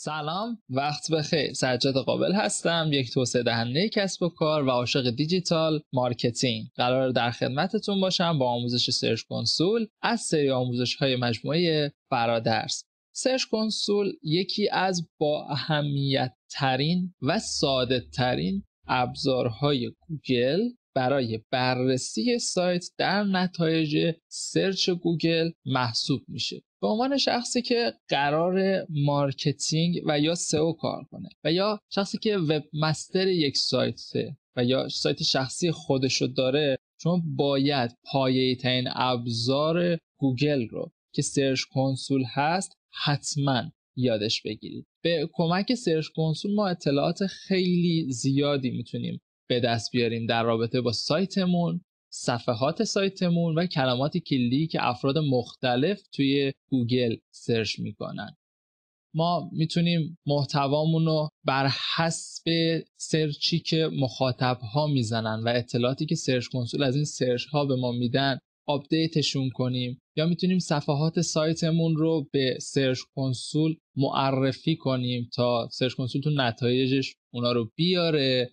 سلام وقت بخیر سجاد قابل هستم یک توسعه دهنده کسب و کار و عاشق دیجیتال مارکتینگ قرار در خدمتتون باشم با آموزش سرچ کنسول از سری آموزش های مجموعه فرادرس سرچ کنسول یکی از با اهمیت ترین و ساده ترین ابزارهای گوگل برای بررسی سایت در نتایج سرچ گوگل محسوب میشه به عنوان شخصی که قرار مارکتینگ و یا سئو کار کنه و یا شخصی که وب مستر یک سایته و یا سایت شخصی خودشو داره شما باید پایه ترین ابزار گوگل رو که سرچ کنسول هست حتما یادش بگیرید به کمک سرچ کنسول ما اطلاعات خیلی زیادی میتونیم به دست بیاریم در رابطه با سایتمون صفحات سایتمون و کلمات کلی که افراد مختلف توی گوگل سرچ میکنن ما میتونیم محتوامون رو بر حسب سرچی که مخاطب ها میزنن و اطلاعاتی که سرچ کنسول از این سرچ ها به ما میدن آپدیتشون کنیم یا میتونیم صفحات سایتمون رو به سرچ کنسول معرفی کنیم تا سرچ کنسول تو نتایجش اونا رو بیاره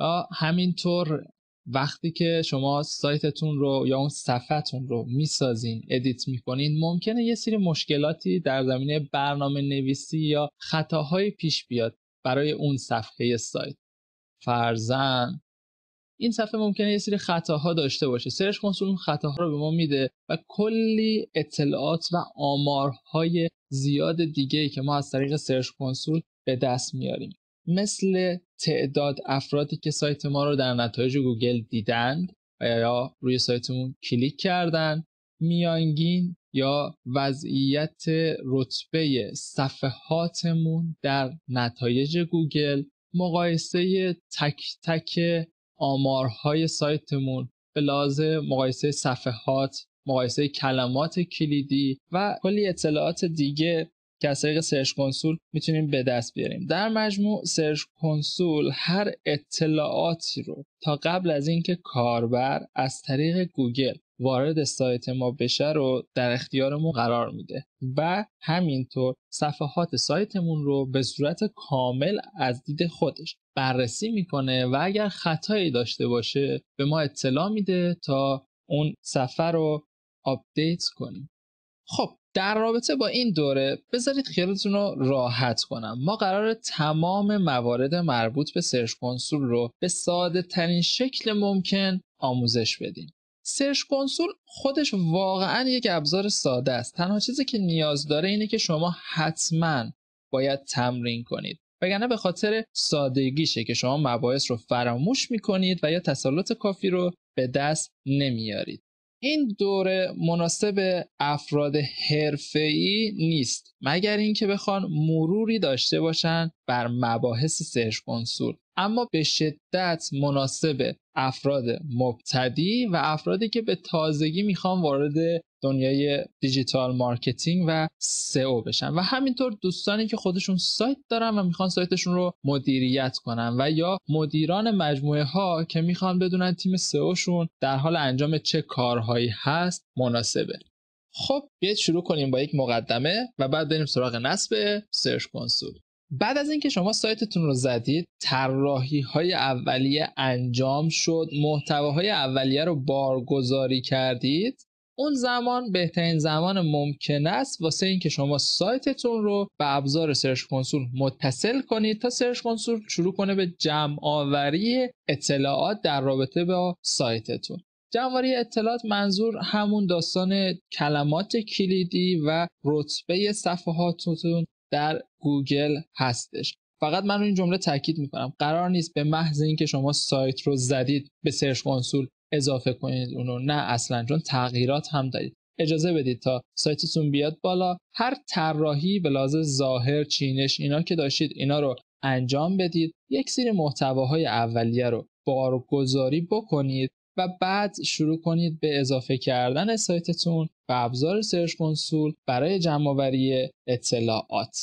یا همینطور وقتی که شما سایتتون رو یا اون صفحتون رو میسازین ادیت میکنین ممکنه یه سری مشکلاتی در زمینه برنامه نویسی یا خطاهای پیش بیاد برای اون صفحه سایت فرزن این صفحه ممکنه یه سری خطاها داشته باشه سرچ کنسول اون خطاها رو به ما میده و کلی اطلاعات و آمارهای زیاد دیگه که ما از طریق سرچ کنسول به دست میاریم مثل تعداد افرادی که سایت ما رو در نتایج گوگل دیدند و یا روی سایتمون کلیک کردن میانگین یا وضعیت رتبه صفحاتمون در نتایج گوگل مقایسه تک تک آمارهای سایتمون به لازم مقایسه صفحات مقایسه کلمات کلیدی و کلی اطلاعات دیگه که از طریق سرچ کنسول میتونیم به دست بیاریم در مجموع سرچ کنسول هر اطلاعاتی رو تا قبل از اینکه کاربر از طریق گوگل وارد سایت ما بشه رو در اختیارمون قرار میده و همینطور صفحات سایتمون رو به صورت کامل از دید خودش بررسی میکنه و اگر خطایی داشته باشه به ما اطلاع میده تا اون صفحه رو آپدیت کنیم خب در رابطه با این دوره بذارید خیالتون رو راحت کنم ما قرار تمام موارد مربوط به سرچ کنسول رو به ساده ترین شکل ممکن آموزش بدیم سرچ کنسول خودش واقعا یک ابزار ساده است تنها چیزی که نیاز داره اینه که شما حتما باید تمرین کنید وگرنه به خاطر سادگیشه که شما مباحث رو فراموش میکنید و یا تسلط کافی رو به دست نمیارید این دوره مناسب افراد حرفه‌ای نیست مگر اینکه بخوان مروری داشته باشن بر مباحث سرچ کنسول اما به شدت مناسب افراد مبتدی و افرادی که به تازگی میخوان وارد دنیای دیجیتال مارکتینگ و سئو بشن و همینطور دوستانی که خودشون سایت دارن و میخوان سایتشون رو مدیریت کنن و یا مدیران مجموعه ها که میخوان بدونن تیم سئوشون در حال انجام چه کارهایی هست مناسبه خب بیاید شروع کنیم با یک مقدمه و بعد بریم سراغ نصب سرچ کنسول بعد از اینکه شما سایتتون رو زدید طراحی های اولیه انجام شد محتواهای اولیه رو بارگذاری کردید اون زمان بهترین زمان ممکن است واسه اینکه شما سایتتون رو به ابزار سرچ کنسول متصل کنید تا سرچ کنسول شروع کنه به جمع آوری اطلاعات در رابطه با سایتتون جمعوری اطلاعات منظور همون داستان کلمات کلیدی و رتبه صفحاتتون در گوگل هستش فقط من رو این جمله تاکید میکنم قرار نیست به محض اینکه شما سایت رو زدید به سرچ کنسول اضافه کنید اونو نه اصلا چون تغییرات هم دارید اجازه بدید تا سایتتون بیاد بالا هر طراحی به لازم ظاهر چینش اینا که داشتید اینا رو انجام بدید یک سری محتواهای اولیه رو بارگذاری بکنید و بعد شروع کنید به اضافه کردن سایتتون و ابزار سرچ کنسول برای جمعآوری اطلاعات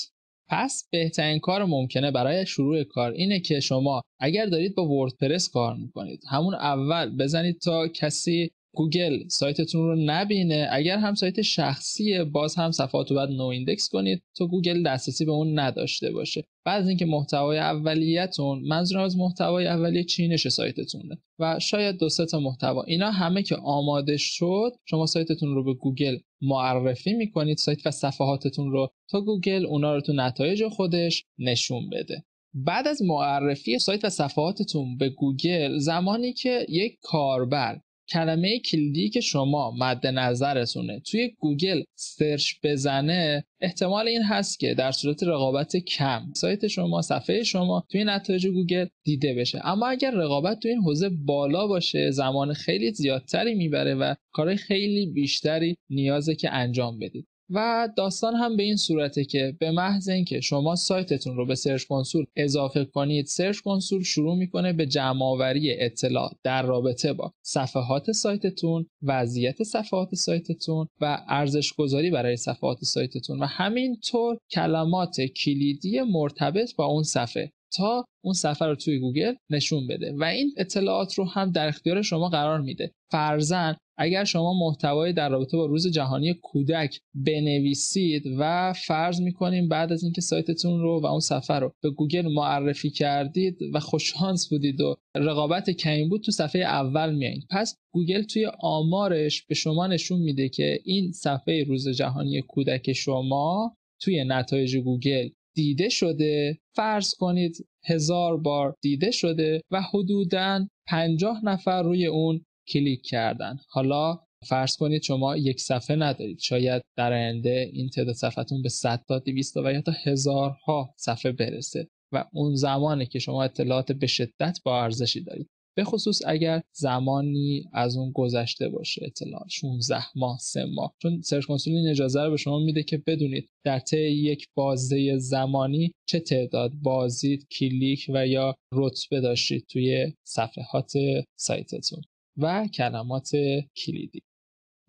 پس بهترین کار ممکنه برای شروع کار اینه که شما اگر دارید با وردپرس کار میکنید همون اول بزنید تا کسی گوگل سایتتون رو نبینه اگر هم سایت شخصیه باز هم صفحات رو باید نو ایندکس کنید تا گوگل دسترسی به اون نداشته باشه بعد از اینکه محتوای اولیتون منظورم از محتوای اولیه چینش سایتتونه و شاید دو تا محتوا اینا همه که آماده شد شما سایتتون رو به گوگل معرفی میکنید سایت و صفحاتتون رو تا گوگل اونا رو تو نتایج خودش نشون بده بعد از معرفی سایت و صفحاتتون به گوگل زمانی که یک کاربر کلمه کلیدی که شما مد نظرتونه توی گوگل سرچ بزنه احتمال این هست که در صورت رقابت کم سایت شما صفحه شما توی نتایج گوگل دیده بشه اما اگر رقابت توی این حوزه بالا باشه زمان خیلی زیادتری میبره و کارهای خیلی بیشتری نیازه که انجام بدید و داستان هم به این صورته که به محض اینکه شما سایتتون رو به سرچ کنسول اضافه کنید سرچ کنسول شروع میکنه به جمعآوری اطلاع در رابطه با صفحات سایتتون وضعیت صفحات سایتتون و ارزش گذاری برای صفحات سایتتون و همینطور کلمات کلیدی مرتبط با اون صفحه تا اون صفحه رو توی گوگل نشون بده و این اطلاعات رو هم در اختیار شما قرار میده فرزن اگر شما محتوایی در رابطه با روز جهانی کودک بنویسید و فرض میکنیم بعد از اینکه سایتتون رو و اون سفر رو به گوگل معرفی کردید و خوششانس بودید و رقابت کمی بود تو صفحه اول میایین پس گوگل توی آمارش به شما نشون میده که این صفحه روز جهانی کودک شما توی نتایج گوگل دیده شده فرض کنید هزار بار دیده شده و حدوداً 50 نفر روی اون کلیک کردن حالا فرض کنید شما یک صفحه ندارید شاید در آینده این تعداد صفحتون به 100 تا 200 تا و یا تا هزارها صفحه برسه و اون زمانی که شما اطلاعات به شدت با ارزشی دارید به خصوص اگر زمانی از اون گذشته باشه اطلاع 16 ماه 3 ماه چون سرچ کنسول این اجازه رو به شما میده که بدونید در طی یک بازه زمانی چه تعداد بازدید کلیک و یا رتبه داشتید توی صفحات سایتتون و کلمات کلیدی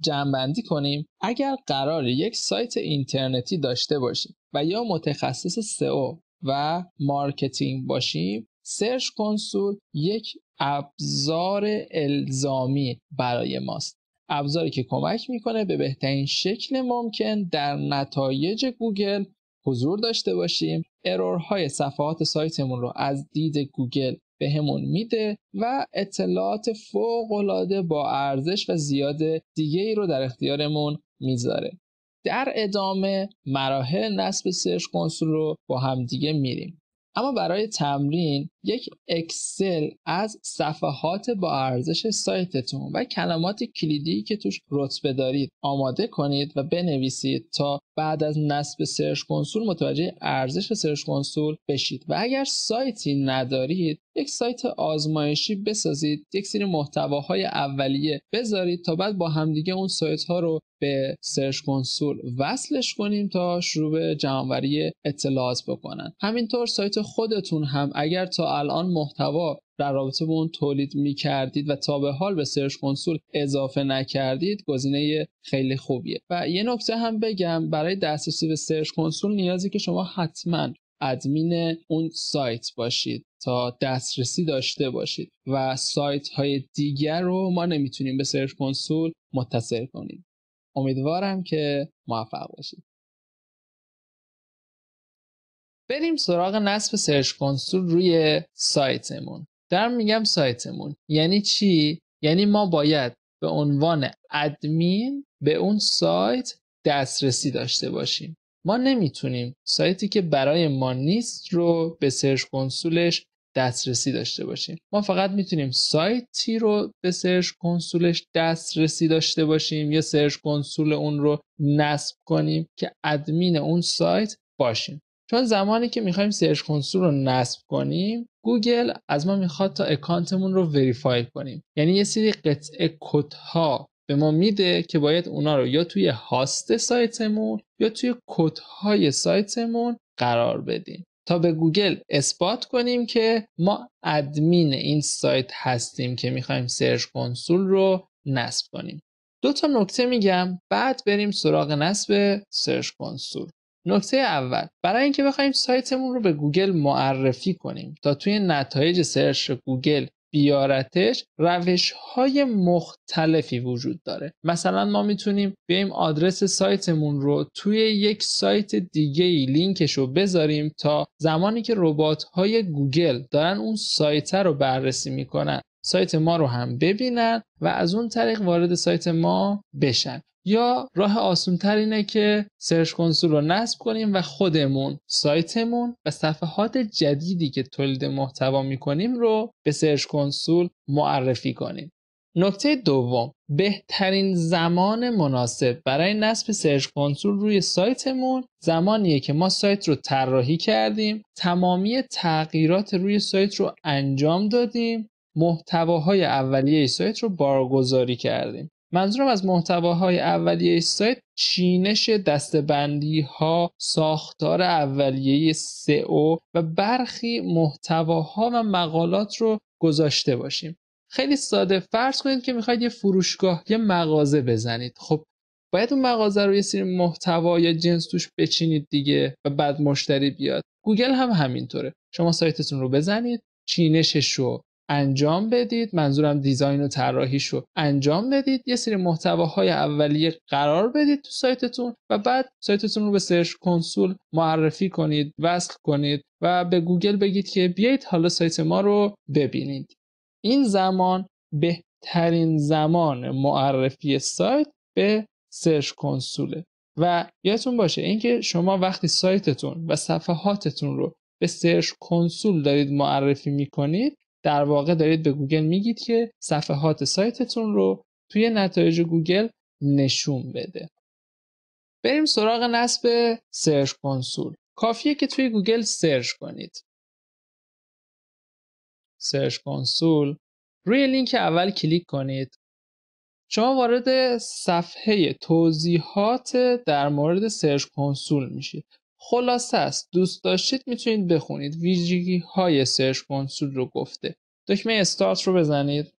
جنبندی کنیم اگر قرار یک سایت اینترنتی داشته باشیم و یا متخصص سئو و مارکتینگ باشیم سرچ کنسول یک ابزار الزامی برای ماست ابزاری که کمک میکنه به بهترین شکل ممکن در نتایج گوگل حضور داشته باشیم ارورهای صفحات سایتمون رو از دید گوگل بهمون میده و اطلاعات فوق العاده با ارزش و زیاد دیگه ای رو در اختیارمون میذاره در ادامه مراحل نصب سرچ کنسول رو با همدیگه میریم اما برای تمرین یک اکسل از صفحات با ارزش سایتتون و کلمات کلیدی که توش رتبه دارید آماده کنید و بنویسید تا بعد از نصب سرچ کنسول متوجه ارزش سرچ کنسول بشید و اگر سایتی ندارید یک سایت آزمایشی بسازید یک سری محتواهای اولیه بذارید تا بعد با همدیگه اون سایت ها رو به سرچ کنسول وصلش کنیم تا شروع به جمعآوری اطلاعات بکنن همینطور سایت خودتون هم اگر تا الان محتوا در رابطه با اون تولید می کردید و تا به حال به سرچ کنسول اضافه نکردید گزینه خیلی خوبیه و یه نکته هم بگم برای دسترسی به سرچ کنسول نیازی که شما حتما ادمین اون سایت باشید تا دسترسی داشته باشید و سایت های دیگر رو ما نمیتونیم به سرچ کنسول متصل کنیم امیدوارم که موفق باشید بریم سراغ نصب سرچ کنسول روی سایتمون در میگم سایتمون یعنی چی یعنی ما باید به عنوان ادمین به اون سایت دسترسی داشته باشیم ما نمیتونیم سایتی که برای ما نیست رو به سرچ کنسولش دسترسی داشته باشیم ما فقط میتونیم سایتی رو به سرچ کنسولش دسترسی داشته باشیم یا سرچ کنسول اون رو نصب کنیم که ادمین اون سایت باشیم چون زمانی که میخوایم سرچ کنسول رو نصب کنیم گوگل از ما میخواد تا اکانتمون رو وریفای کنیم یعنی یه سری قطعه کد ها به ما میده که باید اونا رو یا توی هاست سایتمون یا توی کد های سایتمون قرار بدیم تا به گوگل اثبات کنیم که ما ادمین این سایت هستیم که میخوایم سرچ کنسول رو نصب کنیم دو تا نکته میگم بعد بریم سراغ نصب سرچ کنسول نکته اول برای اینکه بخوایم سایتمون رو به گوگل معرفی کنیم تا توی نتایج سرچ گوگل بیارتش روش های مختلفی وجود داره مثلا ما میتونیم بیایم آدرس سایتمون رو توی یک سایت دیگه ای لینکش رو بذاریم تا زمانی که ربات های گوگل دارن اون سایت رو بررسی میکنن سایت ما رو هم ببینن و از اون طریق وارد سایت ما بشن یا راه تر اینه که سرچ کنسول رو نصب کنیم و خودمون سایتمون و صفحات جدیدی که تولید محتوا میکنیم رو به سرچ کنسول معرفی کنیم نکته دوم بهترین زمان مناسب برای نصب سرچ کنسول روی سایتمون زمانیه که ما سایت رو طراحی کردیم تمامی تغییرات روی سایت رو انجام دادیم محتواهای اولیه سایت رو بارگذاری کردیم منظورم از محتواهای اولیه سایت چینش دستبندی ها ساختار اولیه سئو و برخی محتواها و مقالات رو گذاشته باشیم خیلی ساده فرض کنید که میخواید یه فروشگاه یه مغازه بزنید خب باید اون مغازه رو یه سری محتوا یا جنس توش بچینید دیگه و بعد مشتری بیاد گوگل هم همینطوره شما سایتتون رو بزنید چینشش رو انجام بدید منظورم دیزاین و طراحیش رو انجام بدید یه سری محتواهای اولیه قرار بدید تو سایتتون و بعد سایتتون رو به سرچ کنسول معرفی کنید وصل کنید و به گوگل بگید که بیایید حالا سایت ما رو ببینید این زمان بهترین زمان معرفی سایت به سرچ کنسوله و یادتون باشه اینکه شما وقتی سایتتون و صفحاتتون رو به سرچ کنسول دارید معرفی میکنید در واقع دارید به گوگل میگید که صفحات سایتتون رو توی نتایج گوگل نشون بده بریم سراغ نصب سرچ کنسول کافیه که توی گوگل سرچ کنید سرچ کنسول روی لینک اول کلیک کنید شما وارد صفحه توضیحات در مورد سرچ کنسول میشید خلاصه است دوست داشتید میتونید بخونید ویژگی های سرچ کنسول رو گفته دکمه استارت رو بزنید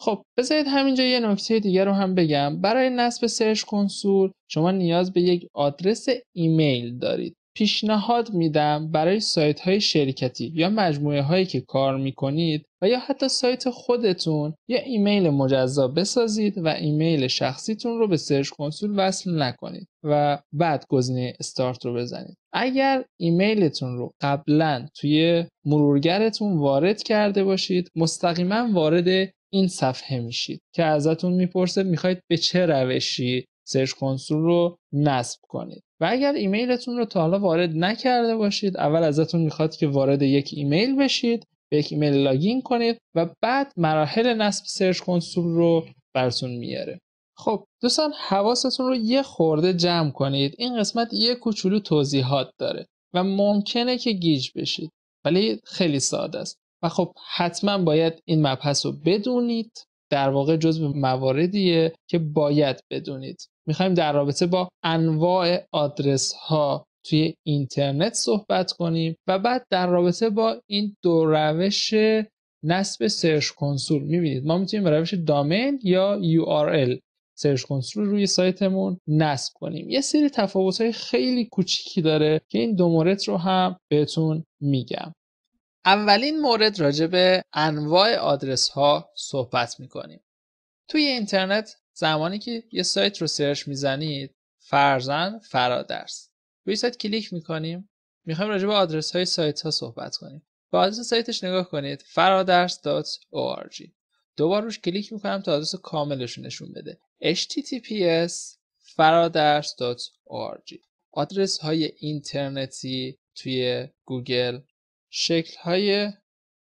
خب بذارید همینجا یه نکته دیگر رو هم بگم برای نصب سرچ کنسول شما نیاز به یک آدرس ایمیل دارید پیشنهاد میدم برای سایت های شرکتی یا مجموعه هایی که کار میکنید و یا حتی سایت خودتون یا ایمیل مجزا بسازید و ایمیل شخصیتون رو به سرچ کنسول وصل نکنید و بعد گزینه استارت رو بزنید اگر ایمیلتون رو قبلا توی مرورگرتون وارد کرده باشید مستقیما وارد این صفحه میشید که ازتون میپرسه میخواید به چه روشی سرچ کنسول رو نصب کنید و اگر ایمیلتون رو تا حالا وارد نکرده باشید اول ازتون میخواد که وارد یک ایمیل بشید به یک ایمیل لاگین کنید و بعد مراحل نصب سرچ کنسول رو براتون میاره خب دوستان حواستون رو یه خورده جمع کنید این قسمت یه کوچولو توضیحات داره و ممکنه که گیج بشید ولی خیلی ساده است و خب حتما باید این مبحث رو بدونید در واقع جز مواردیه که باید بدونید میخوایم در رابطه با انواع آدرس ها توی اینترنت صحبت کنیم و بعد در رابطه با این دو روش نصب سرچ کنسول میبینید ما میتونیم به روش دامین یا URL سرچ کنسول روی سایتمون نصب کنیم یه سری تفاوت های خیلی کوچیکی داره که این دو مورد رو هم بهتون میگم اولین مورد راجع به انواع آدرس ها صحبت میکنیم توی اینترنت زمانی که یه سایت رو سرچ میزنید فرزن فرادرس روی سایت کلیک میکنیم میخوایم راجع به آدرس های سایت ها صحبت کنیم به آدرس سایتش نگاه کنید فرادرس.org دوباره روش کلیک میکنم تا آدرس کاملش نشون بده https فرادرس.org آدرس های اینترنتی توی گوگل شکل های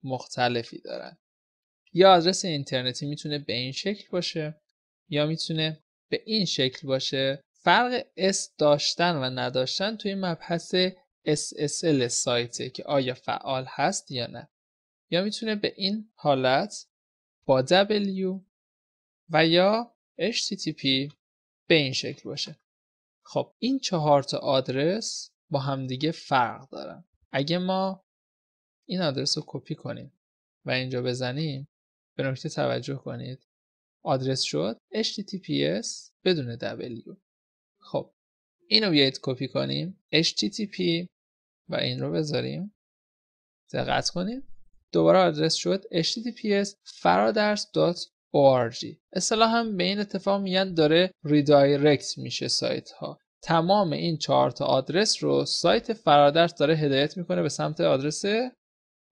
مختلفی دارن یا آدرس اینترنتی میتونه به این شکل باشه یا میتونه به این شکل باشه فرق اس داشتن و نداشتن توی مبحث SSL سایته که آیا فعال هست یا نه یا میتونه به این حالت با W و یا HTTP به این شکل باشه خب این چهار تا آدرس با همدیگه فرق دارن اگه ما این آدرس رو کپی کنیم و اینجا بزنیم به نکته توجه کنید آدرس شد https بدون w خب اینو بیایید کپی کنیم http و این رو بذاریم دقت کنیم دوباره آدرس شد https faradars.org اصطلاح هم به این اتفاق میگن داره ریدایرکت میشه سایت ها تمام این چهار تا آدرس رو سایت فرادرس داره هدایت میکنه به سمت آدرس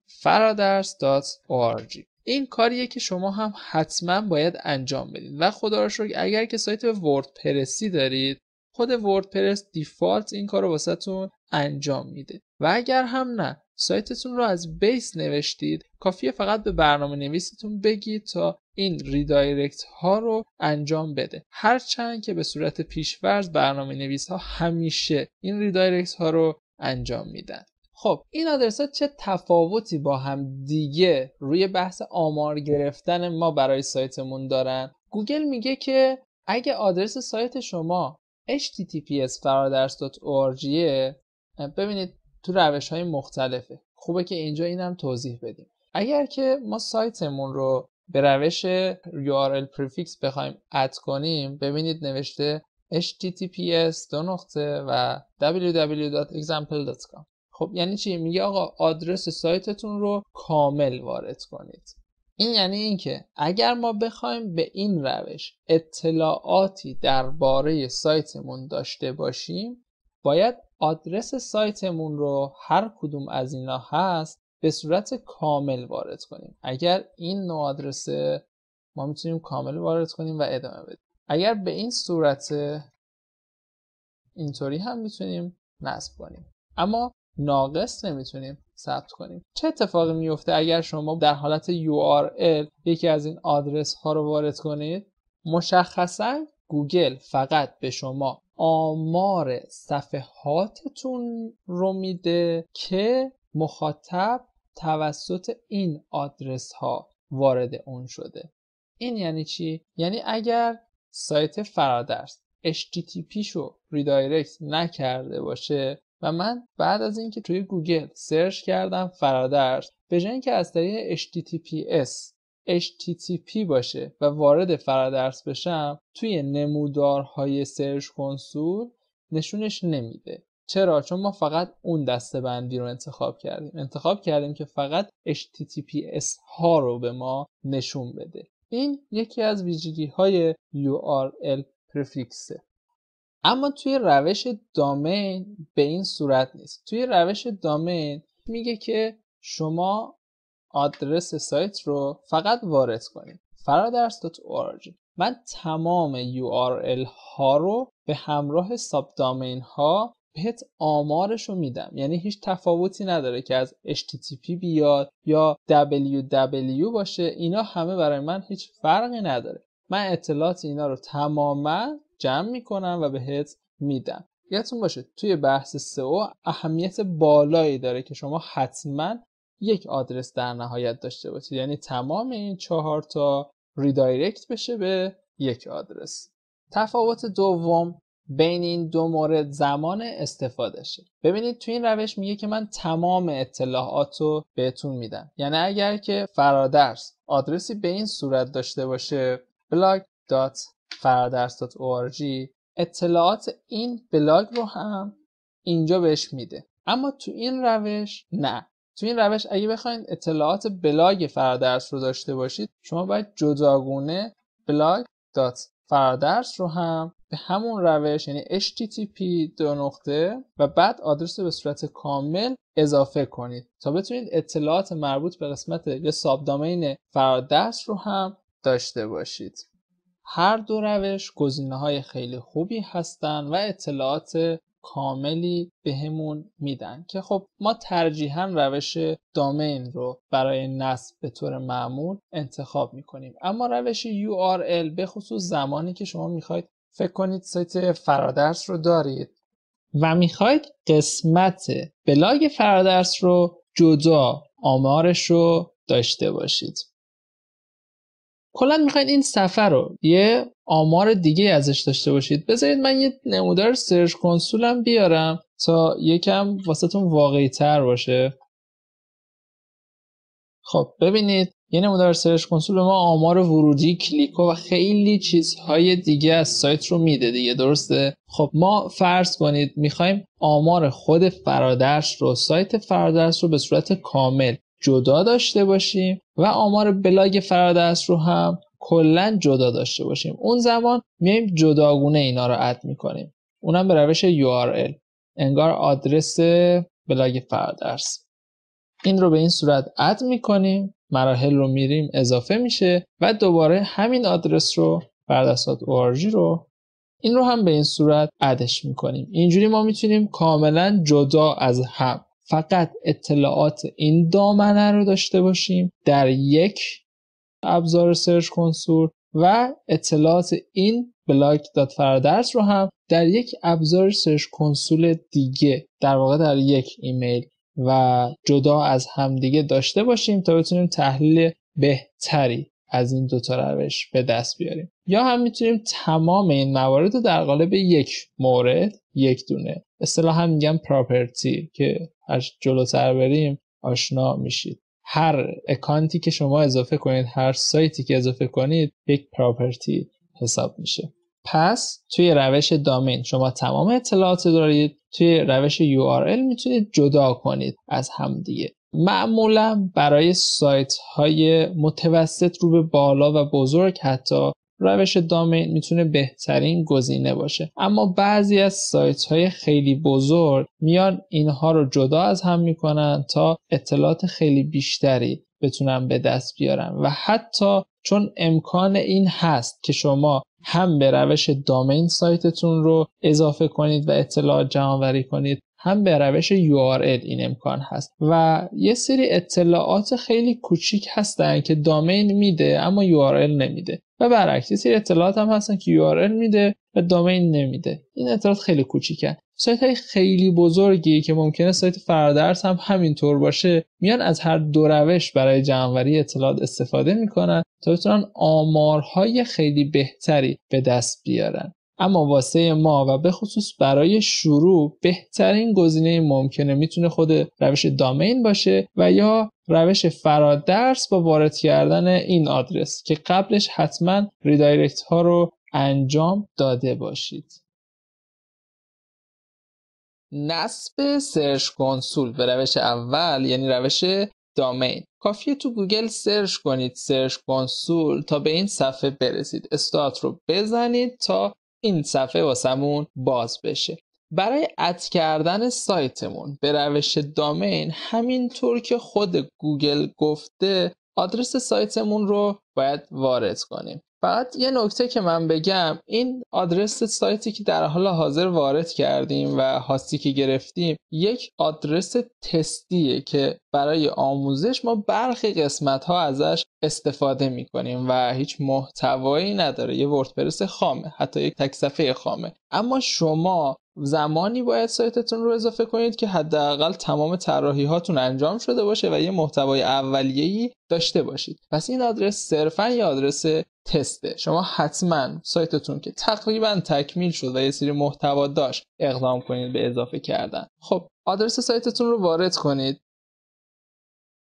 فرادرس.org این کاریه که شما هم حتما باید انجام بدید و خدا را شکر اگر که سایت وردپرسی دارید خود وردپرس دیفالت این کار رو واسهتون انجام میده و اگر هم نه سایتتون رو از بیس نوشتید کافیه فقط به برنامه نویستون بگید تا این ریدایرکت ها رو انجام بده هرچند که به صورت پیشورز برنامه نویس ها همیشه این ریدایرکت ها رو انجام میدن خب این آدرس ها چه تفاوتی با هم دیگه روی بحث آمار گرفتن ما برای سایتمون دارن گوگل میگه که اگه آدرس سایت شما https فرادرس.org ببینید تو روش های مختلفه خوبه که اینجا اینم توضیح بدیم اگر که ما سایتمون رو به روش URL prefix بخوایم اد کنیم ببینید نوشته https دو نقطه و www.example.com خب یعنی چی میگه آقا آدرس سایتتون رو کامل وارد کنید این یعنی اینکه اگر ما بخوایم به این روش اطلاعاتی درباره سایتمون داشته باشیم باید آدرس سایتمون رو هر کدوم از اینا هست به صورت کامل وارد کنیم اگر این نوع آدرسه ما میتونیم کامل وارد کنیم و ادامه بدیم اگر به این صورت اینطوری هم میتونیم نصب کنیم اما ناقص نمیتونیم ثبت کنیم چه اتفاقی میفته اگر شما در حالت URL یکی از این آدرس ها رو وارد کنید مشخصا گوگل فقط به شما آمار صفحاتتون رو میده که مخاطب توسط این آدرس ها وارد اون شده این یعنی چی؟ یعنی اگر سایت فرادرس HTTP شو ریدایرکت نکرده باشه و من بعد از اینکه توی گوگل سرچ کردم فرادرس به جای اینکه از طریق HTTPS HTTP باشه و وارد فرادرس بشم توی نمودارهای سرچ کنسول نشونش نمیده چرا چون ما فقط اون دسته بندی رو انتخاب کردیم انتخاب کردیم که فقط HTTPS ها رو به ما نشون بده این یکی از ویژگی های URL پرفیکسه اما توی روش دامین به این صورت نیست توی روش دامین میگه که شما آدرس سایت رو فقط وارد کنید فرادرس.org من تمام URL ها رو به همراه ساب دامین ها بهت آمارش رو میدم یعنی هیچ تفاوتی نداره که از HTTP بیاد یا www باشه اینا همه برای من هیچ فرقی نداره من اطلاعات اینا رو تماما جمع میکنم و بهت میدم یادتون باشه توی بحث سئو اهمیت بالایی داره که شما حتما یک آدرس در نهایت داشته باشید یعنی تمام این چهار تا ریدایرکت بشه به یک آدرس تفاوت دوم بین این دو مورد زمان استفاده استفادهشه ببینید تو این روش میگه که من تمام اطلاعات رو بهتون میدم یعنی اگر که فرادرس آدرسی به این صورت داشته باشه blog فرادرس.org اطلاعات این بلاگ رو هم اینجا بهش میده اما تو این روش نه تو این روش اگه بخواید اطلاعات بلاگ فرادرس رو داشته باشید شما باید جداگونه بلاگ رو هم به همون روش یعنی http نقطه و بعد آدرس رو به صورت کامل اضافه کنید تا بتونید اطلاعات مربوط به قسمت یا سابدامین دامین فرادرس رو هم داشته باشید هر دو روش های خیلی خوبی هستند و اطلاعات کاملی بهمون میدن که خب ما ترجیحا روش دامین رو برای نصب به طور معمول انتخاب میکنیم اما روش URL به خصوص زمانی که شما میخواید فکر کنید سایت فرادرس رو دارید و میخواید قسمت بلاگ فرادرس رو جدا آمارش رو داشته باشید کلا میخواید این سفر رو یه آمار دیگه ازش داشته باشید بذارید من یه نمودار سرچ کنسولم بیارم تا یکم تون واقعی تر باشه خب ببینید یه نمودار سرچ کنسول ما آمار ورودی کلیک و خیلی چیزهای دیگه از سایت رو میده دیگه درسته خب ما فرض کنید میخوایم آمار خود فرادرس رو سایت فرادرس رو به صورت کامل جدا داشته باشیم و آمار بلاگ فرادرس رو هم کلا جدا داشته باشیم اون زمان میایم جداگونه اینا رو اد میکنیم اونم به روش URL انگار آدرس بلاگ فرادرس این رو به این صورت اد میکنیم مراحل رو میریم اضافه میشه و دوباره همین آدرس رو فردستات org رو این رو هم به این صورت ادش میکنیم اینجوری ما میتونیم کاملا جدا از هم فقط اطلاعات این دامنه رو داشته باشیم در یک ابزار سرچ کنسول و اطلاعات این بلاک دات فرادرس رو هم در یک ابزار سرچ کنسول دیگه در واقع در یک ایمیل و جدا از همدیگه داشته باشیم تا بتونیم تحلیل بهتری از این دوتا روش به دست بیاریم یا هم میتونیم تمام این موارد رو در قالب یک مورد یک دونه هم میگن پراپرتی که هر جلوتر بریم آشنا میشید هر اکانتی که شما اضافه کنید هر سایتی که اضافه کنید یک پراپرتی حساب میشه پس توی روش دامین شما تمام اطلاعات دارید توی روش URL میتونید جدا کنید از هم دیگه معمولا برای سایت های متوسط رو به بالا و بزرگ حتی روش دامین میتونه بهترین گزینه باشه اما بعضی از سایت های خیلی بزرگ میان اینها رو جدا از هم میکنن تا اطلاعات خیلی بیشتری بتونن به دست بیارن و حتی چون امکان این هست که شما هم به روش دامین سایتتون رو اضافه کنید و اطلاعات جمع کنید هم به روش URL این امکان هست و یه سری اطلاعات خیلی کوچیک هستن که دامین میده اما URL نمیده و برعکس یه سری اطلاعات هم هستن که URL میده و دامین نمیده این اطلاعات خیلی کوچیکن سایت های خیلی بزرگی که ممکنه سایت فردرس هم همینطور باشه میان از هر دو روش برای جمعوری اطلاعات استفاده میکنن تا بتونن آمارهای خیلی بهتری به دست بیارن اما واسه ما و به خصوص برای شروع بهترین گزینه ممکنه میتونه خود روش دامین باشه و یا روش فرادرس با وارد کردن این آدرس که قبلش حتما ریدایرکت ها رو انجام داده باشید نصب سرچ کنسول به روش اول یعنی روش دامین کافیه تو گوگل سرچ کنید سرچ کنسول تا به این صفحه برسید استارت رو بزنید تا این صفحه واسمون باز بشه برای اد کردن سایتمون به روش دامین همینطور که خود گوگل گفته آدرس سایتمون رو باید وارد کنیم فقط یه نکته که من بگم این آدرس سایتی که در حال حاضر وارد کردیم و هاستی که گرفتیم یک آدرس تستیه که برای آموزش ما برخی قسمت ها ازش استفاده می کنیم و هیچ محتوایی نداره یه وردپرس خامه حتی یک تک خامه اما شما زمانی باید سایتتون رو اضافه کنید که حداقل تمام طراحی هاتون انجام شده باشه و یه محتوای اولیه‌ای داشته باشید پس این آدرس صرفا یه آدرس تسته شما حتما سایتتون که تقریبا تکمیل شد و یه سری محتوا داشت اقدام کنید به اضافه کردن خب آدرس سایتتون رو وارد کنید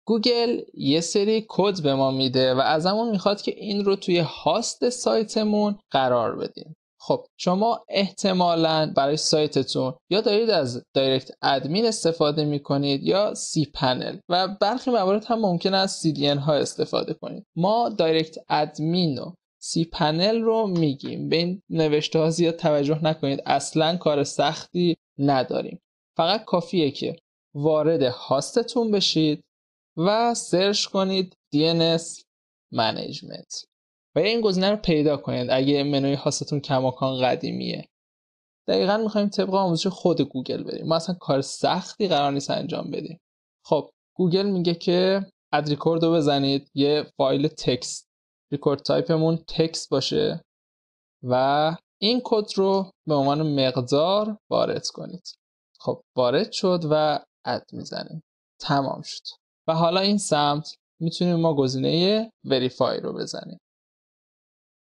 گوگل یه سری کد به ما میده و از می‌خواد میخواد که این رو توی هاست سایتمون قرار بدیم خب شما احتمالا برای سایتتون یا دارید از دایرکت ادمین استفاده میکنید یا سی پنل و برخی موارد هم ممکن است CDN ها استفاده کنید ما دایرکت ادمین و سی پنل رو میگیم به این نوشته زیاد توجه نکنید اصلا کار سختی نداریم فقط کافیه که وارد هاستتون بشید و سرچ کنید DNS Management و این گزینه رو پیدا کنید اگه منوی هاستتون کماکان قدیمیه دقیقا میخوایم طبق آموزش خود گوگل بریم ما اصلا کار سختی قرار نیست انجام بدیم خب گوگل میگه که اد ریکورد رو بزنید یه فایل تکست ریکورد تایپمون تکست باشه و این کد رو به عنوان مقدار وارد کنید خب وارد شد و اد میزنیم تمام شد و حالا این سمت میتونیم ما گزینه وریفای رو بزنیم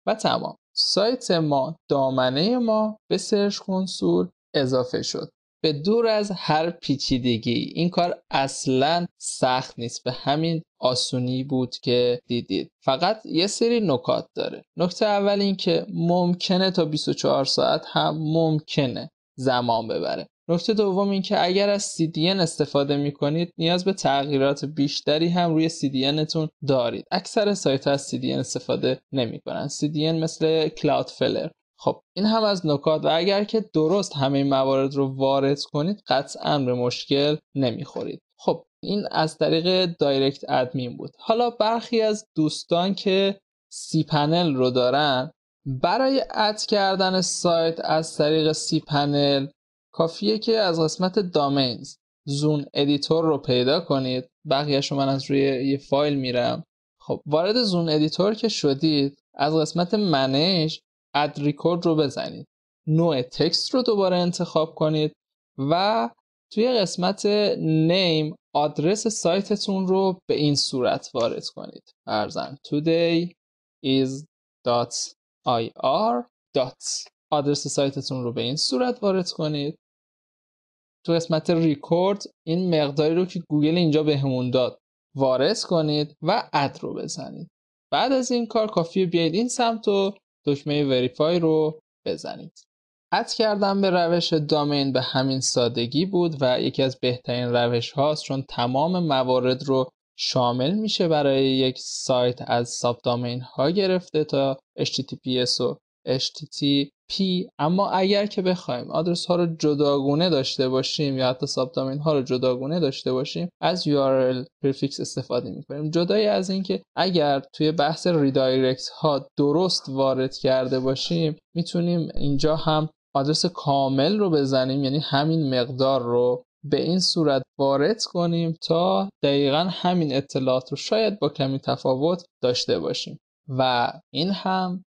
و تمام سایت ما دامنه ما به سرچ کنسول اضافه شد به دور از هر پیچیدگی این کار اصلا سخت نیست به همین آسونی بود که دیدید فقط یه سری نکات داره نکته اول این که ممکنه تا 24 ساعت هم ممکنه زمان ببره نکته دوم که اگر از CDN استفاده می کنید نیاز به تغییرات بیشتری هم روی CDNتون دارید اکثر سایت ها از CDN استفاده نمی کنن CDN مثل کلاود فلر خب این هم از نکات و اگر که درست همه موارد رو وارد کنید قطعا به مشکل نمیخورید خب این از طریق دایرکت ادمین بود حالا برخی از دوستان که سی پنل رو دارن برای اد کردن سایت از طریق سی پنل کافیه که از قسمت دامینز زون ادیتور رو پیدا کنید بقیهش من از روی یه فایل میرم خب وارد زون ادیتور که شدید از قسمت منیج اد ریکورد رو بزنید نوع تکست رو دوباره انتخاب کنید و توی قسمت نیم آدرس سایتتون رو به این صورت وارد کنید ارزن today is .ir. آدرس سایتتون رو به این صورت وارد کنید تو قسمت ریکورد این مقداری رو که گوگل اینجا بهمون داد وارث کنید و اد رو بزنید بعد از این کار کافیه بیاید این سمت و دکمه وریفای رو بزنید اد کردن به روش دامین به همین سادگی بود و یکی از بهترین روش هاست چون تمام موارد رو شامل میشه برای یک سایت از ساب دامین ها گرفته تا HTTPS و HTT پی اما اگر که بخوایم آدرس ها رو جداگونه داشته باشیم یا حتی ساب ها رو جداگونه داشته باشیم از URL پرفیکس استفاده می کنیم جدای از اینکه اگر توی بحث ریدایرکت ها درست وارد کرده باشیم میتونیم اینجا هم آدرس کامل رو بزنیم یعنی همین مقدار رو به این صورت وارد کنیم تا دقیقا همین اطلاعات رو شاید با کمی تفاوت داشته باشیم و این هم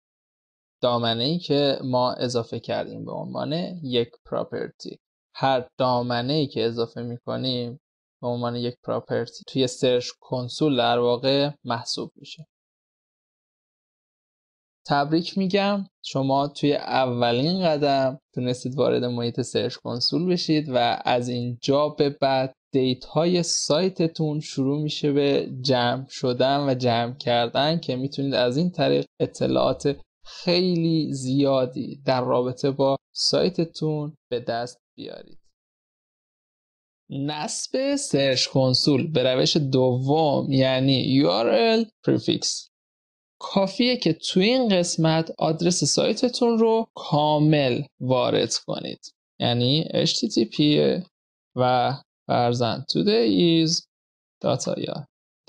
دامنه ای که ما اضافه کردیم به عنوان یک پراپرتی هر دامنه ای که اضافه میکنیم به عنوان یک پراپرتی توی سرچ کنسول در واقع محسوب میشه تبریک میگم شما توی اولین قدم تونستید وارد محیط سرچ کنسول بشید و از اینجا به بعد دیت های سایتتون شروع میشه به جمع شدن و جمع کردن که میتونید از این طریق اطلاعات خیلی زیادی در رابطه با سایتتون به دست بیارید نصب سرچ کنسول به روش دوم یعنی URL prefix کافیه که تو این قسمت آدرس سایتتون رو کامل وارد کنید یعنی http و فرزند today is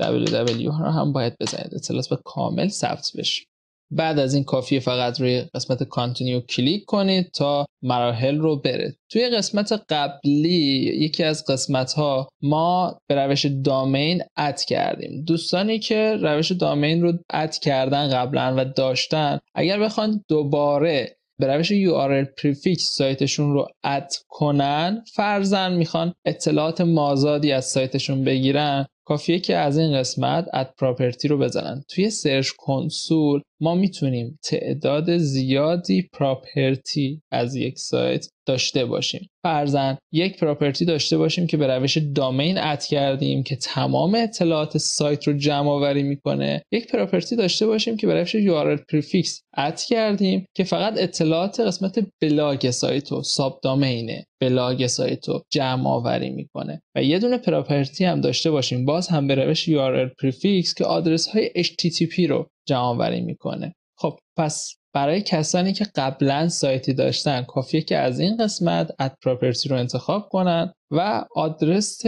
www رو هم باید بزنید اطلاعات به کامل ثبت بشه بعد از این کافیه فقط روی قسمت کانتینیو کلیک کنید تا مراحل رو بره. توی قسمت قبلی یکی از قسمت ها ما به روش دامین اد کردیم دوستانی که روش دامین رو اد کردن قبلا و داشتن اگر بخوان دوباره به روش URL prefix سایتشون رو اد کنن فرزن میخوان اطلاعات مازادی از سایتشون بگیرن کافیه که از این قسمت اد پراپرتی رو بزنن توی سرچ کنسول ما میتونیم تعداد زیادی پراپرتی از یک سایت داشته باشیم فرزن یک پراپرتی داشته باشیم که به روش دامین اد کردیم که تمام اطلاعات سایت رو جمع آوری میکنه یک پراپرتی داشته باشیم که به روش URL پریفیکس اد کردیم که فقط اطلاعات قسمت بلاگ سایت و ساب دامینه بلاگ سایت رو جمع آوری میکنه و یه دونه پراپرتی هم داشته باشیم باز هم به روش URL prefix که آدرس های HTTP رو جمع آوری میکنه خب پس برای کسانی که قبلا سایتی داشتن کافیه که از این قسمت اد پراپرتی رو انتخاب کنن و آدرس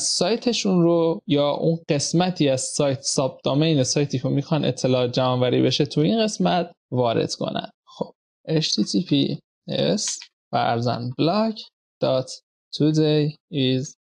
سایتشون رو یا اون قسمتی از سایت ساب دامین سایتی که میخوان اطلاع جمع وری بشه تو این قسمت وارد کنن خب https و برزن بلاک today is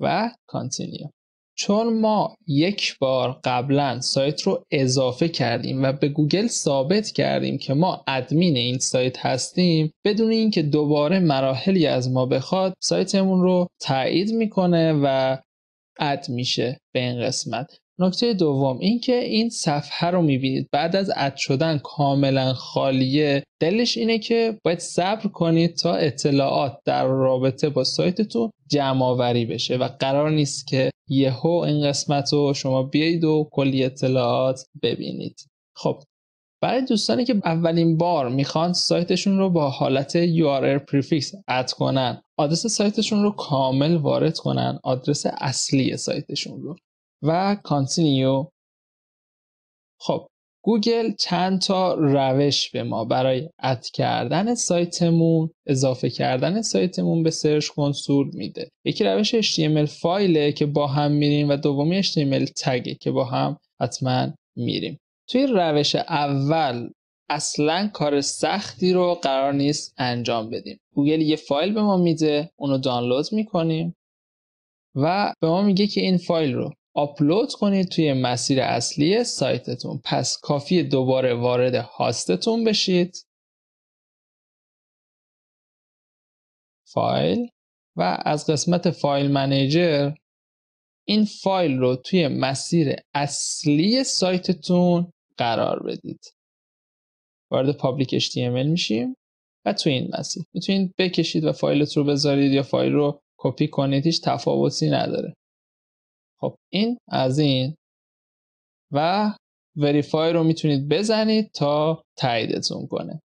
و continue چون ما یک بار قبلا سایت رو اضافه کردیم و به گوگل ثابت کردیم که ما ادمین این سایت هستیم بدون اینکه دوباره مراحلی از ما بخواد سایتمون رو تایید میکنه و اد میشه به این قسمت نکته دوم اینکه این صفحه رو میبینید بعد از اد شدن کاملا خالیه دلش اینه که باید صبر کنید تا اطلاعات در رابطه با سایتتون جمع آوری بشه و قرار نیست که یهو این قسمت رو شما بیایید و کلی اطلاعات ببینید خب برای دوستانی که اولین بار میخوان سایتشون رو با حالت URL پریفیکس اد کنن آدرس سایتشون رو کامل وارد کنن آدرس اصلی سایتشون رو و کانتینیو خب گوگل چند تا روش به ما برای اد کردن سایتمون اضافه کردن سایتمون به سرچ کنسول میده یکی روش HTML فایله که با هم میریم و دومی HTML تگه که با هم حتما میریم توی روش اول اصلا کار سختی رو قرار نیست انجام بدیم گوگل یه فایل به ما میده اونو دانلود میکنیم و به ما میگه که این فایل رو آپلود کنید توی مسیر اصلی سایتتون پس کافی دوباره وارد هاستتون بشید فایل و از قسمت فایل منیجر این فایل رو توی مسیر اصلی سایتتون قرار بدید وارد پابلیک HTML میشیم و توی این مسیر میتونید بکشید و فایلت رو بذارید یا فایل رو کپی کنید هیچ تفاوتی نداره خب این از این و وریفای رو میتونید بزنید تا تاییدتون کنه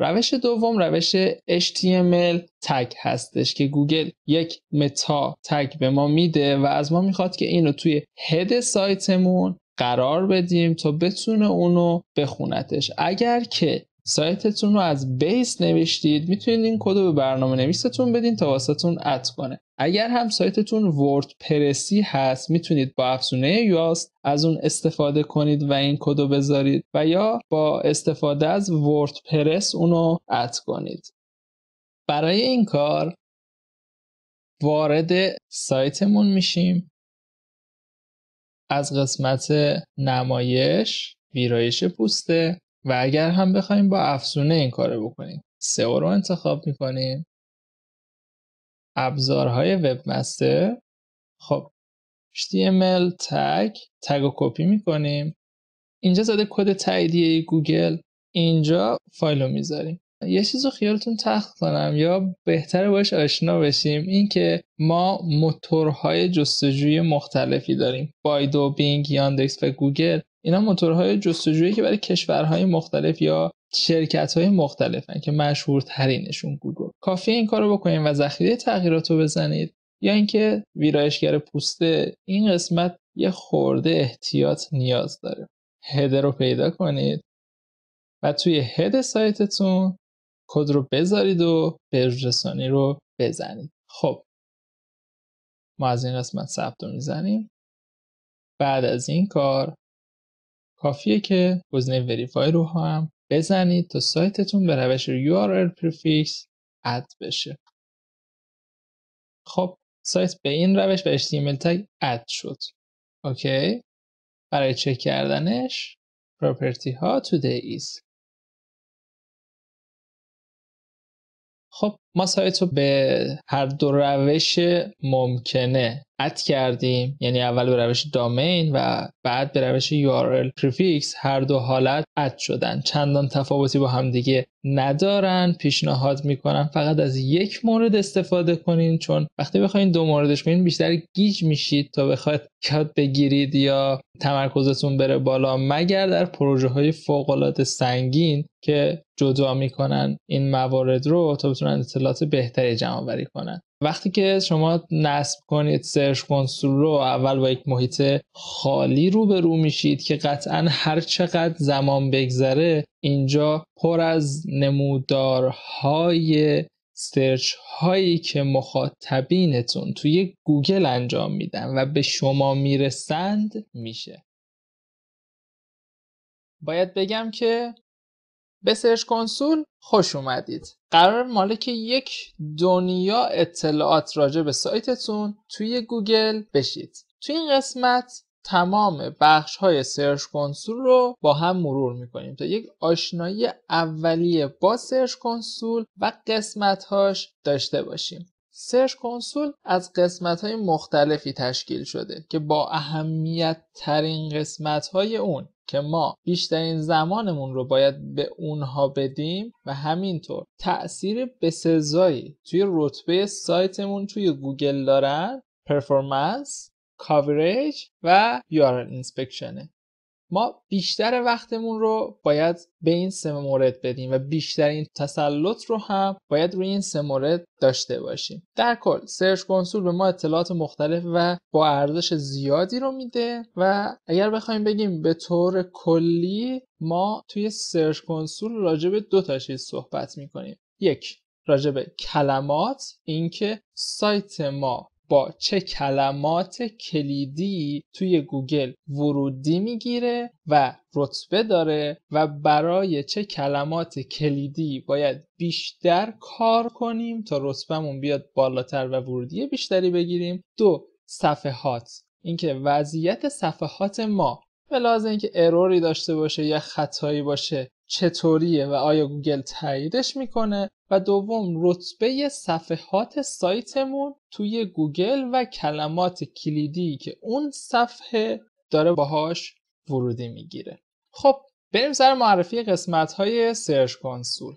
روش دوم روش HTML تگ هستش که گوگل یک متا تگ به ما میده و از ما میخواد که اینو توی هد سایتمون قرار بدیم تا بتونه اونو بخونتش اگر که سایتتون رو از بیس نوشتید میتونید این کد رو به برنامه نویستون بدین تا واسهتون ات کنه اگر هم سایتتون وردپرسی هست میتونید با افزونه یاست از اون استفاده کنید و این کدو بذارید و یا با استفاده از وردپرس اونو ات کنید برای این کار وارد سایتمون میشیم از قسمت نمایش ویرایش پوسته و اگر هم بخوایم با افزونه این کارو بکنیم سئو رو انتخاب میکنیم ابزارهای وب مستر خب HTML تگ تگ رو کپی میکنیم اینجا زده کد تاییدیه گوگل اینجا فایل رو میذاریم یه چیز رو خیالتون تخت کنم یا بهتر باش آشنا بشیم اینکه ما موتورهای جستجوی مختلفی داریم بایدو بینگ یاندکس و گوگل اینا موتورهای جستجویی که برای کشورهای مختلف یا شرکت های مختلفن که مشهورترینشون گوگل کافی این کارو بکنید و ذخیره تغییرات رو بزنید یا اینکه ویرایشگر پوسته این قسمت یه خورده احتیاط نیاز داره هده رو پیدا کنید و توی هد سایتتون کد رو بذارید و برجرسانی رو بزنید خب ما از این قسمت ثبت رو میزنیم بعد از این کار کافیه که گزینه وریفای رو هم بزنید تا سایتتون به روش URL prefix اد بشه خب سایت به این روش به HTML Tag اد شد اوکی برای چک کردنش پراپرتی ها تو ایز خب ما سایت رو به هر دو روش ممکنه اد کردیم یعنی اول به روش دامین و بعد به روش URL پریفیکس هر دو حالت اد شدن چندان تفاوتی با دیگه ندارن پیشنهاد میکنن فقط از یک مورد استفاده کنین چون وقتی بخواین دو موردش کنین بیشتر گیج میشید تا بخواید یاد بگیرید یا تمرکزتون بره بالا مگر در پروژه های فوق سنگین که جدا میکنن این موارد رو تا بتونن اطلاعات بهتری جمع آوری کنن وقتی که شما نصب کنید سرچ کنسول رو اول با یک محیط خالی رو رو میشید که قطعا هر چقدر زمان بگذره اینجا پر از نمودارهای سرچ هایی که مخاطبینتون توی گوگل انجام میدن و به شما میرسند میشه باید بگم که به سرچ کنسول خوش اومدید قرار مالک یک دنیا اطلاعات راجع به سایتتون توی گوگل بشید توی این قسمت تمام بخش های سرچ کنسول رو با هم مرور میکنیم تا یک آشنایی اولیه با سرچ کنسول و قسمت هاش داشته باشیم سرچ کنسول از قسمت های مختلفی تشکیل شده که با اهمیت ترین قسمت های اون که ما بیشترین زمانمون رو باید به اونها بدیم و همینطور تاثیر بسزایی توی رتبه سایتمون توی گوگل دارن پرفورمنس کاوریج و یار اینسپکشنه ما بیشتر وقتمون رو باید به این سه مورد بدیم و بیشترین تسلط رو هم باید روی این سه مورد داشته باشیم در کل سرچ کنسول به ما اطلاعات مختلف و با ارزش زیادی رو میده و اگر بخوایم بگیم به طور کلی ما توی سرچ کنسول راجع به دو تا چیز صحبت میکنیم یک راجع به کلمات اینکه سایت ما با چه کلمات کلیدی توی گوگل ورودی میگیره و رتبه داره و برای چه کلمات کلیدی باید بیشتر کار کنیم تا رتبهمون بیاد بالاتر و ورودی بیشتری بگیریم دو صفحات اینکه وضعیت صفحات ما به اینکه اروری داشته باشه یا خطایی باشه چطوریه و آیا گوگل تاییدش میکنه و دوم رتبه صفحات سایتمون توی گوگل و کلمات کلیدی که اون صفحه داره باهاش ورودی میگیره خب بریم سر معرفی قسمت های سرچ کنسول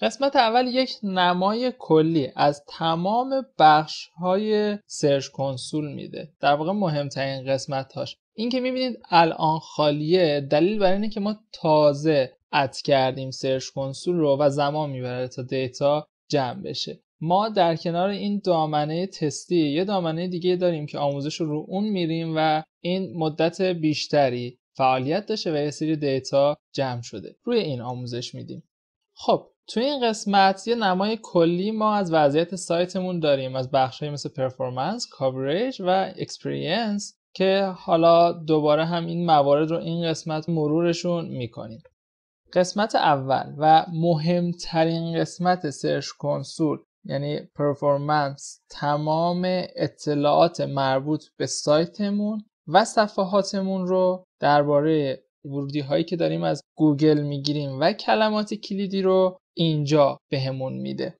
قسمت اول یک نمای کلی از تمام بخش های سرچ کنسول میده در واقع مهمترین قسمت هاش این که میبینید الان خالیه دلیل بر اینه که ما تازه ات کردیم سرچ کنسول رو و زمان میبره تا دیتا جمع بشه ما در کنار این دامنه تستی یه دامنه دیگه داریم که آموزش رو اون میریم و این مدت بیشتری فعالیت داشته و یه سری دیتا جمع شده روی این آموزش میدیم خب تو این قسمت یه نمای کلی ما از وضعیت سایتمون داریم از بخشهایی مثل پرفورمنس، کاورج و اکسپریانس که حالا دوباره هم این موارد رو این قسمت مرورشون میکنیم قسمت اول و مهمترین قسمت سرچ کنسول یعنی پرفورمنس تمام اطلاعات مربوط به سایتمون و صفحاتمون رو درباره ورودی هایی که داریم از گوگل میگیریم و کلمات کلیدی رو اینجا بهمون میده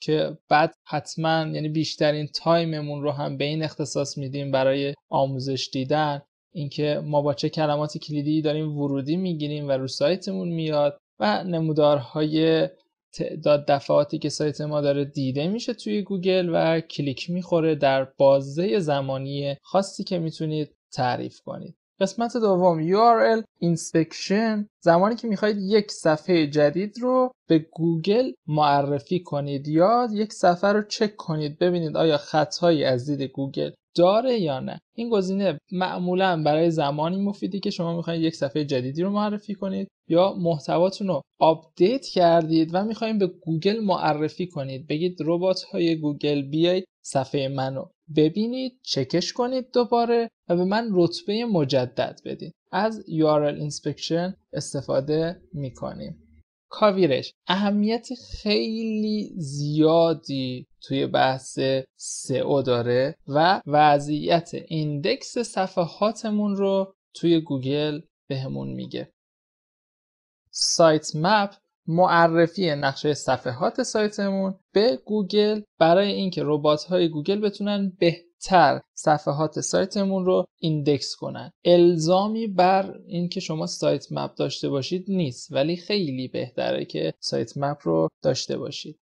که بعد حتما یعنی بیشترین تایممون رو هم به این اختصاص میدیم برای آموزش دیدن اینکه ما با چه کلمات کلیدی داریم ورودی میگیریم و رو سایتمون میاد و نمودارهای تعداد دفعاتی که سایت ما داره دیده میشه توی گوگل و کلیک میخوره در بازه زمانی خاصی که میتونید تعریف کنید قسمت دوم URL inspection زمانی که میخواید یک صفحه جدید رو به گوگل معرفی کنید یا یک صفحه رو چک کنید ببینید آیا خطهایی از دید گوگل داره یا نه این گزینه معمولا برای زمانی مفیدی که شما میخواید یک صفحه جدیدی رو معرفی کنید یا محتواتون رو آپدیت کردید و میخواید به گوگل معرفی کنید بگید ربات های گوگل بیاید صفحه منو ببینید چکش کنید دوباره و به من رتبه مجدد بدید از URL Inspection استفاده میکنیم کاویرش اهمیت خیلی زیادی توی بحث SEO داره و وضعیت ایندکس صفحاتمون رو توی گوگل بهمون میگه سایت مپ معرفی نقشه صفحات سایتمون به گوگل برای اینکه ربات های گوگل بتونن بهتر صفحات سایتمون رو ایندکس کنن الزامی بر اینکه شما سایت مپ داشته باشید نیست ولی خیلی بهتره که سایت مپ رو داشته باشید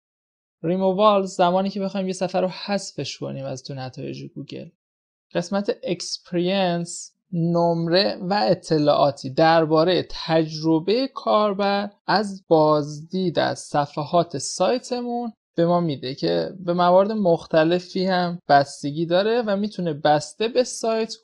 ریمووال زمانی که بخوایم یه سفر رو حذفش کنیم از تو نتایج گوگل قسمت اکسپریانس نمره و اطلاعاتی درباره تجربه کاربر از بازدید از صفحات سایتمون به ما میده که به موارد مختلفی هم بستگی داره و میتونه بسته به سایت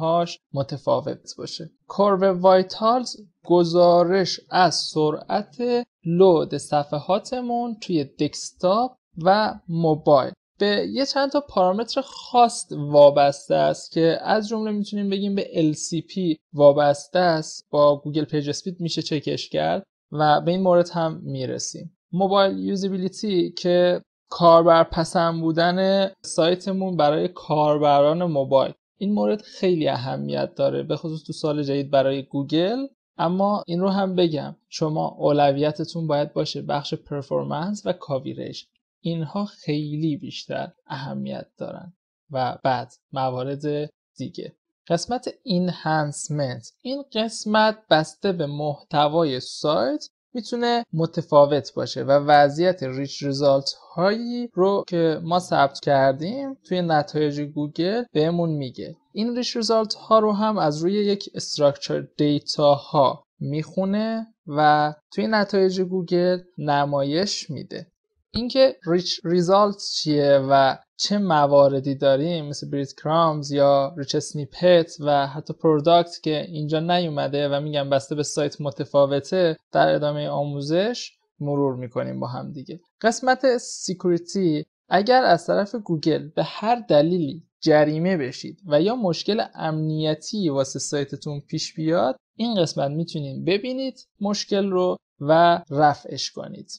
هاش متفاوت باشه. کورو وایتالز گزارش از سرعت لود صفحاتمون توی دسکتاپ و موبایل به یه چند تا پارامتر خاص وابسته است که از جمله میتونیم بگیم به LCP وابسته است با گوگل پیج اسپید میشه چکش کرد و به این مورد هم میرسیم موبایل یوزیبیلیتی که کاربر پسند بودن سایتمون برای کاربران موبایل این مورد خیلی اهمیت داره به خصوص تو سال جدید برای گوگل اما این رو هم بگم شما اولویتتون باید باشه بخش پرفورمنس و کاویرش اینها خیلی بیشتر اهمیت دارن و بعد موارد دیگه قسمت اینهانسمنت این قسمت بسته به محتوای سایت میتونه متفاوت باشه و وضعیت ریچ ریزالت هایی رو که ما ثبت کردیم توی نتایج گوگل بهمون میگه این ریچ ریزالت ها رو هم از روی یک استراکچر دیتا ها میخونه و توی نتایج گوگل نمایش میده اینکه ریچ ریزالت چیه و چه مواردی داریم مثل بریت کرامز یا ریچ سنیپت و حتی پروداکت که اینجا نیومده و میگم بسته به سایت متفاوته در ادامه آموزش مرور میکنیم با هم دیگه قسمت سیکوریتی اگر از طرف گوگل به هر دلیلی جریمه بشید و یا مشکل امنیتی واسه سایتتون پیش بیاد این قسمت میتونید ببینید مشکل رو و رفعش کنید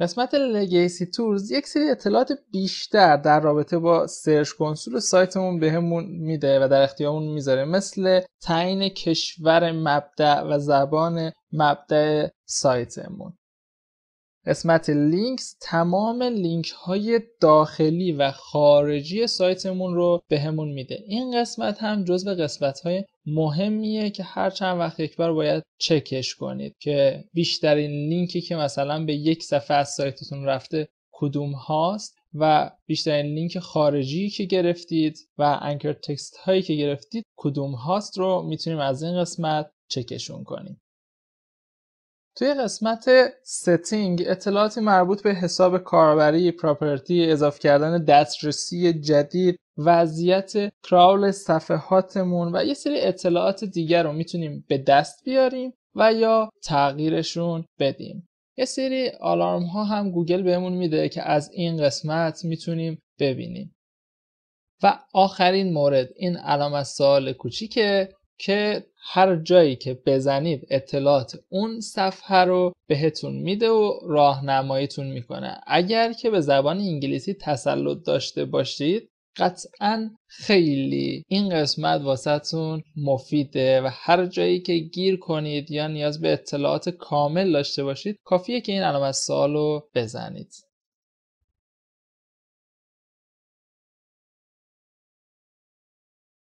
قسمت لگیسی تورز یک سری اطلاعات بیشتر در رابطه با سرچ کنسول سایتمون بهمون میده و در اختیارمون میذاره مثل تعیین کشور مبدع و زبان مبدع سایتمون قسمت لینکس تمام لینک های داخلی و خارجی سایتمون رو بهمون به میده این قسمت هم جزو قسمت های مهمیه که هر چند وقت یک بار باید چکش کنید که بیشترین لینکی که مثلا به یک صفحه از سایتتون رفته کدوم هاست و بیشترین لینک خارجی که گرفتید و انکر تکست هایی که گرفتید کدوم هاست رو میتونیم از این قسمت چکشون کنیم توی قسمت ستینگ اطلاعاتی مربوط به حساب کاربری پراپرتی اضافه کردن دسترسی جدید وضعیت کراول صفحاتمون و یه سری اطلاعات دیگر رو میتونیم به دست بیاریم و یا تغییرشون بدیم یه سری آلارم ها هم گوگل بهمون میده که از این قسمت میتونیم ببینیم و آخرین مورد این علامت سال کوچیکه که هر جایی که بزنید اطلاعات اون صفحه رو بهتون میده و راهنماییتون میکنه اگر که به زبان انگلیسی تسلط داشته باشید قطعا خیلی این قسمت واسهتون مفیده و هر جایی که گیر کنید یا نیاز به اطلاعات کامل داشته باشید کافیه که این علامت سوال رو بزنید